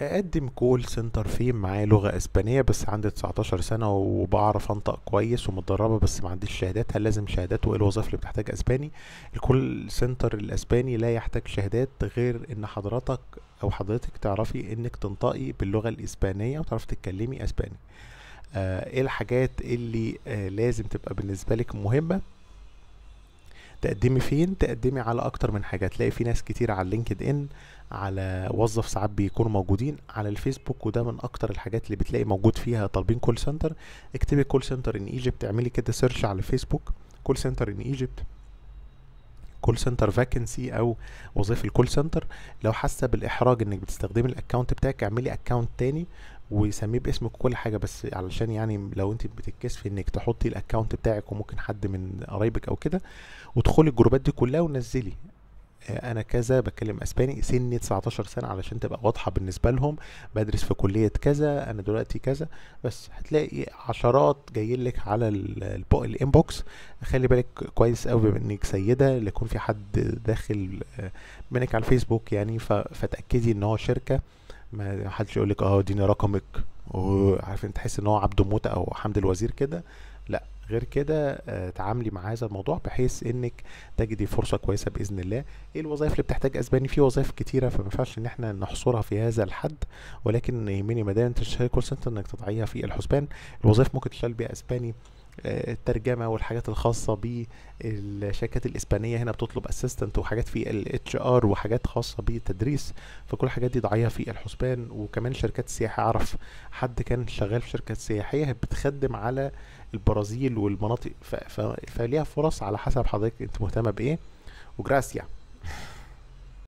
اقدم كول سنتر فيه معايا لغه اسبانيه بس عندي 19 سنه وبعرف انطق كويس ومتدربه بس ما عنديش شهادات هل لازم شهادات وايه الوظائف اللي بتحتاج اسباني الكول سنتر الاسباني لا يحتاج شهادات غير ان حضرتك او حضرتك تعرفي انك تنطقي باللغه الاسبانيه وتعرفي تتكلمي اسباني آه ايه الحاجات اللي آه لازم تبقى بالنسبه لك مهمه تقدمي فين تقدمي على اكتر من حاجه تلاقي في ناس كتير على لينكد ان على وظف ساعات بيكونوا موجودين على الفيسبوك وده من اكتر الحاجات اللي بتلاقي موجود فيها طالبين كول سنتر اكتبي كول سنتر ان ايجيبت اعملي كده سيرش على الفيسبوك كول سنتر ان ايجيبت كول سنتر فاكنسي او وظيفه الكول سنتر لو حاسه بالاحراج انك بتستخدمي الاكونت بتاعك اعملي اكونت تاني ويسميه باسمك كل حاجه بس علشان يعني لو انت بتتكسفي انك تحطي الاكونت بتاعك وممكن حد من قرايبك او كده وادخلي الجروبات دي كلها ونزلي آه، انا كذا بتكلم اسباني سني 19 سنه علشان تبقى واضحه بالنسبه لهم بدرس في كليه كذا انا دلوقتي كذا بس هتلاقي عشرات جايين لك على الانبوكس خلي بالك كويس قوي انك سيده ليكون في حد داخل آه، منك على الفيسبوك يعني فتاكدي ان هو شركه ما حدش يقول لك اه اديني رقمك وعارفين تحس ان هو عبده موته او حمد الوزير كده لا غير كده آه، تعاملي مع هذا الموضوع بحيث انك تجدي فرصه كويسه باذن الله ايه الوظائف اللي بتحتاج اسباني في وظائف كتيره فما ينفعش ان احنا نحصرها في هذا الحد ولكن يهمني ما دام انت تشتغلي كول سنتر انك تضعيها في الحسبان الوظائف ممكن تشتغل بيها اسباني الترجمه والحاجات الخاصه بالشركات الاسبانيه هنا بتطلب اسيستنت وحاجات في الاتش ار وحاجات خاصه بالتدريس فكل الحاجات دي ضعيها في الحسبان وكمان شركات السياحه اعرف حد كان شغال في شركات سياحيه بتخدم على البرازيل والمناطق فليها فرص على حسب حضرتك انت مهتمه بايه وجراسيا